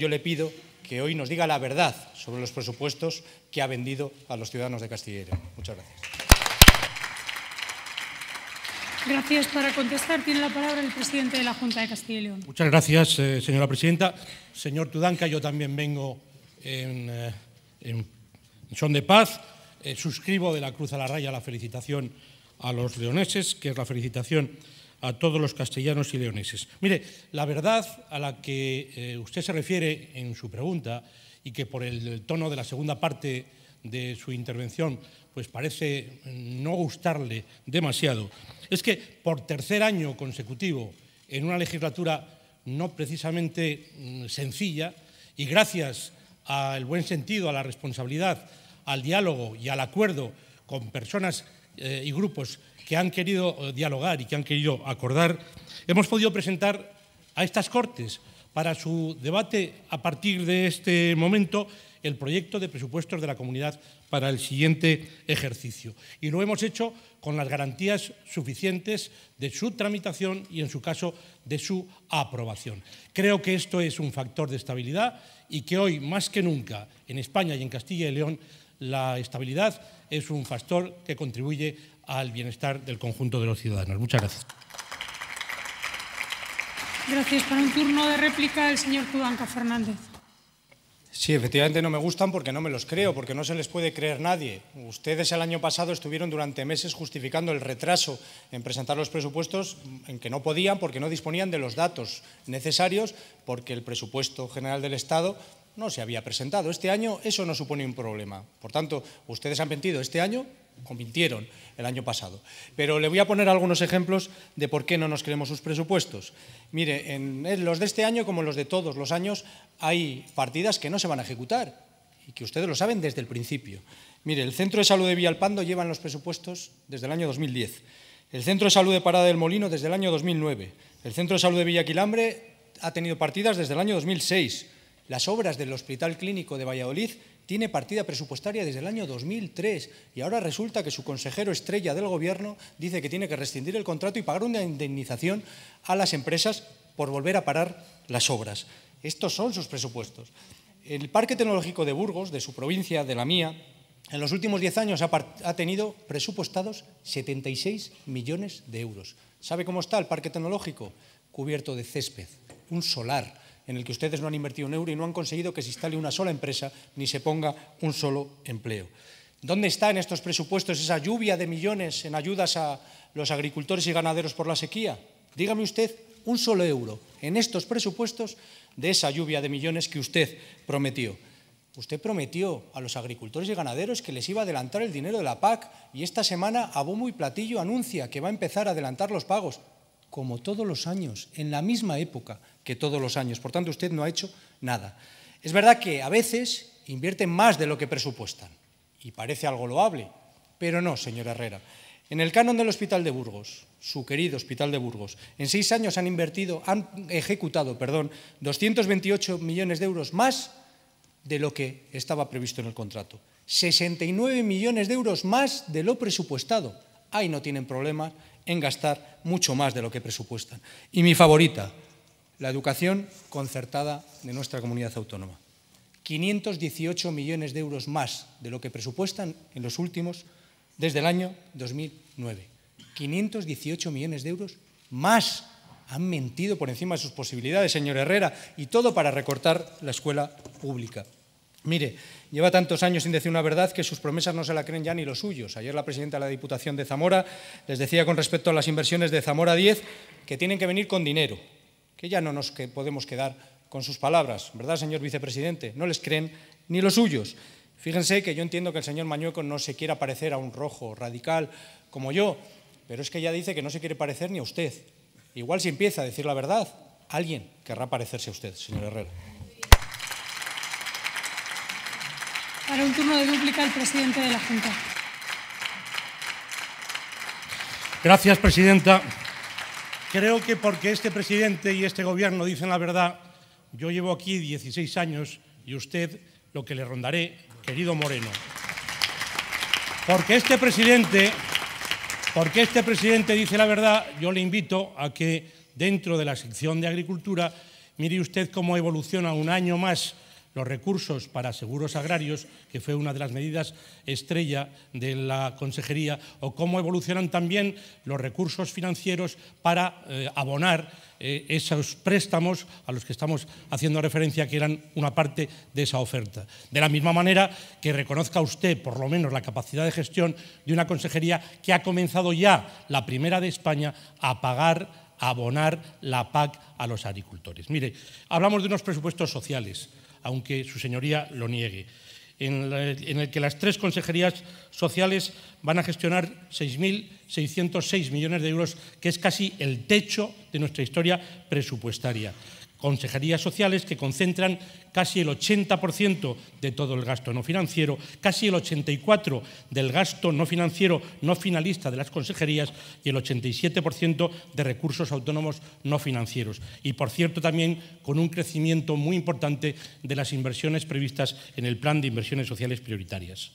Yo le pido que hoy nos diga la verdad sobre los presupuestos que ha vendido a los ciudadanos de Castilla y León. Muchas gracias. Gracias. Para contestar tiene la palabra el presidente de la Junta de Castilla y León. Muchas gracias, eh, señora presidenta. Señor Tudanca, yo también vengo en, eh, son de paz. Eh, suscribo de la cruz a la raya la felicitación a los leoneses, que es la felicitación a todos los castellanos y leoneses. Mire, la verdad a la que eh, usted se refiere en su pregunta y que por el, el tono de la segunda parte de su intervención pues parece no gustarle demasiado, es que por tercer año consecutivo en una legislatura no precisamente mm, sencilla y gracias al buen sentido, a la responsabilidad, al diálogo y al acuerdo con personas eh, y grupos que han querido eh, dialogar y que han querido acordar, hemos podido presentar a estas Cortes para su debate a partir de este momento el proyecto de presupuestos de la comunidad para el siguiente ejercicio. Y lo hemos hecho con las garantías suficientes de su tramitación y, en su caso, de su aprobación. Creo que esto es un factor de estabilidad y que hoy, más que nunca, en España y en Castilla y León, la estabilidad es un factor que contribuye al bienestar del conjunto de los ciudadanos. Muchas gracias. Gracias. Para un turno de réplica, el señor Cubanca Fernández. Sí, efectivamente no me gustan porque no me los creo, porque no se les puede creer nadie. Ustedes el año pasado estuvieron durante meses justificando el retraso en presentar los presupuestos en que no podían porque no disponían de los datos necesarios, porque el presupuesto general del Estado no se había presentado. Este año eso no supone un problema. Por tanto, ustedes han mentido este año o mintieron el año pasado. Pero le voy a poner algunos ejemplos de por qué no nos creemos sus presupuestos. Mire, en los de este año, como en los de todos los años, hay partidas que no se van a ejecutar y que ustedes lo saben desde el principio. Mire, el Centro de Salud de Villalpando lleva en los presupuestos desde el año 2010. El Centro de Salud de Parada del Molino desde el año 2009. El Centro de Salud de Villaquilambre ha tenido partidas desde el año 2006. Las obras del Hospital Clínico de Valladolid tiene partida presupuestaria desde el año 2003 y ahora resulta que su consejero estrella del Gobierno dice que tiene que rescindir el contrato y pagar una indemnización a las empresas por volver a parar las obras. Estos son sus presupuestos. El Parque Tecnológico de Burgos, de su provincia, de la mía, en los últimos 10 años ha tenido presupuestados 76 millones de euros. ¿Sabe cómo está el Parque Tecnológico? Cubierto de césped, un solar en el que ustedes no han invertido un euro y no han conseguido que se instale una sola empresa ni se ponga un solo empleo. ¿Dónde está en estos presupuestos esa lluvia de millones en ayudas a los agricultores y ganaderos por la sequía? Dígame usted un solo euro en estos presupuestos de esa lluvia de millones que usted prometió. Usted prometió a los agricultores y ganaderos que les iba a adelantar el dinero de la PAC y esta semana a y platillo anuncia que va a empezar a adelantar los pagos como todos los años, en la misma época que todos los años. Por tanto, usted no ha hecho nada. Es verdad que a veces invierten más de lo que presupuestan, y parece algo loable, pero no, señora Herrera. En el canon del Hospital de Burgos, su querido Hospital de Burgos, en seis años han invertido, han ejecutado, perdón, 228 millones de euros más de lo que estaba previsto en el contrato. 69 millones de euros más de lo presupuestado. Ahí no tienen problemas en gastar mucho más de lo que presupuestan. Y mi favorita, la educación concertada de nuestra comunidad autónoma. 518 millones de euros más de lo que presupuestan en los últimos desde el año 2009. 518 millones de euros más han mentido por encima de sus posibilidades, señor Herrera, y todo para recortar la escuela pública. Mire, lleva tantos años sin decir una verdad que sus promesas no se la creen ya ni los suyos. Ayer la presidenta de la Diputación de Zamora les decía con respecto a las inversiones de Zamora 10 que tienen que venir con dinero, que ya no nos podemos quedar con sus palabras, ¿verdad, señor vicepresidente? No les creen ni los suyos. Fíjense que yo entiendo que el señor Mañueco no se quiera parecer a un rojo radical como yo, pero es que ella dice que no se quiere parecer ni a usted. Igual si empieza a decir la verdad, alguien querrá parecerse a usted, señor Herrera. Para un turno de dúplica, el presidente de la Junta. Gracias, presidenta. Creo que porque este presidente y este gobierno dicen la verdad, yo llevo aquí 16 años y usted lo que le rondaré, querido Moreno. Porque este presidente, porque este presidente dice la verdad, yo le invito a que dentro de la sección de Agricultura mire usted cómo evoluciona un año más los recursos para seguros agrarios, que fue una de las medidas estrella de la Consejería, o cómo evolucionan también los recursos financieros para eh, abonar eh, esos préstamos a los que estamos haciendo referencia, que eran una parte de esa oferta. De la misma manera que reconozca usted, por lo menos, la capacidad de gestión de una Consejería que ha comenzado ya, la primera de España, a pagar a abonar la PAC a los agricultores. Mire, hablamos de unos presupuestos sociales aunque su señoría lo niegue, en, el que las tres consejerías sociales van a gestionar 6.606 millones de euros, que es casi el techo de nuestra historia presupuestaria consejerías sociales que concentran casi el 80% de todo el gasto no financiero, casi el 84% del gasto no financiero no finalista de las consejerías y el 87% de recursos autónomos no financieros. Y, por cierto, también con un crecimiento muy importante de las inversiones previstas en el Plan de Inversiones Sociales Prioritarias.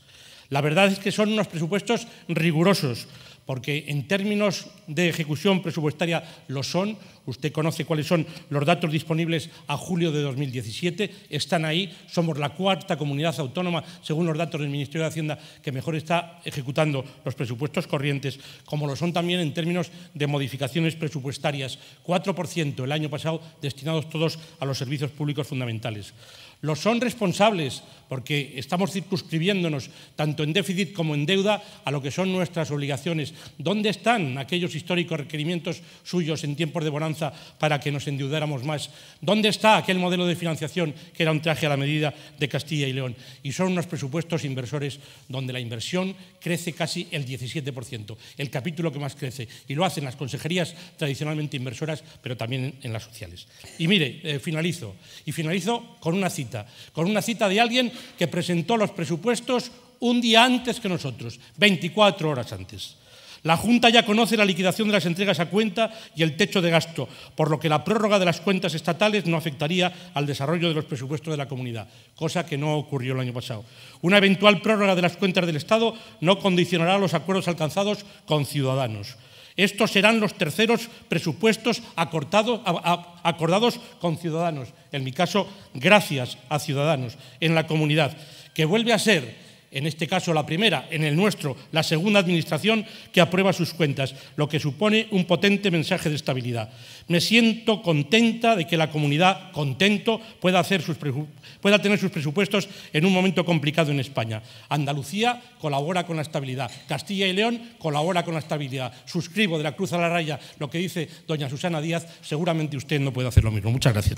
La verdad es que son unos presupuestos rigurosos, porque en términos de ejecución presupuestaria lo son. Usted conoce cuáles son los datos disponibles a julio de 2017, están ahí. Somos la cuarta comunidad autónoma, según los datos del Ministerio de Hacienda, que mejor está ejecutando los presupuestos corrientes, como lo son también en términos de modificaciones presupuestarias. 4% el año pasado destinados todos a los servicios públicos fundamentales. Lo son responsables porque estamos circunscribiéndonos tanto en déficit como en deuda a lo que son nuestras obligaciones. ¿Dónde están aquellos históricos requerimientos suyos en tiempos de bonanza para que nos endeudáramos más? ¿Dónde está aquel modelo de financiación que era un traje a la medida de Castilla y León? Y son unos presupuestos inversores donde la inversión crece casi el 17%, el capítulo que más crece. Y lo hacen las consejerías tradicionalmente inversoras, pero también en las sociales. Y mire, eh, finalizo. Y finalizo con una cita con una cita de alguien que presentó los presupuestos un día antes que nosotros, 24 horas antes. La Junta ya conoce la liquidación de las entregas a cuenta y el techo de gasto, por lo que la prórroga de las cuentas estatales no afectaría al desarrollo de los presupuestos de la comunidad, cosa que no ocurrió el año pasado. Una eventual prórroga de las cuentas del Estado no condicionará los acuerdos alcanzados con ciudadanos. Estos serán los terceros presupuestos acordados con Ciudadanos, en mi caso, gracias a Ciudadanos, en la comunidad, que vuelve a ser en este caso la primera, en el nuestro, la segunda administración que aprueba sus cuentas, lo que supone un potente mensaje de estabilidad. Me siento contenta de que la comunidad, contento, pueda, pueda tener sus presupuestos en un momento complicado en España. Andalucía colabora con la estabilidad, Castilla y León colabora con la estabilidad. Suscribo de la Cruz a la Raya lo que dice doña Susana Díaz, seguramente usted no puede hacer lo mismo. Muchas gracias.